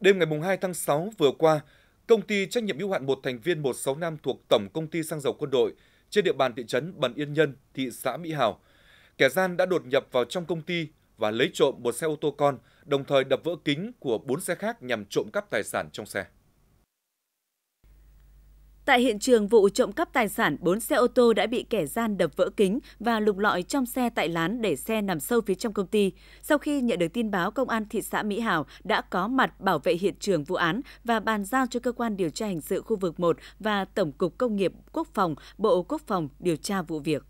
Đêm ngày 2 tháng 6 vừa qua, công ty trách nhiệm hữu hạn một thành viên 165 thuộc Tổng Công ty Xăng dầu Quân đội trên địa bàn thị trấn Bần Yên Nhân, thị xã Mỹ Hào. Kẻ gian đã đột nhập vào trong công ty và lấy trộm một xe ô tô con, đồng thời đập vỡ kính của bốn xe khác nhằm trộm cắp tài sản trong xe. Tại hiện trường vụ trộm cắp tài sản, 4 xe ô tô đã bị kẻ gian đập vỡ kính và lục lọi trong xe tại lán để xe nằm sâu phía trong công ty. Sau khi nhận được tin báo, công an thị xã Mỹ Hào đã có mặt bảo vệ hiện trường vụ án và bàn giao cho cơ quan điều tra hình sự khu vực 1 và Tổng cục Công nghiệp Quốc phòng, Bộ Quốc phòng điều tra vụ việc.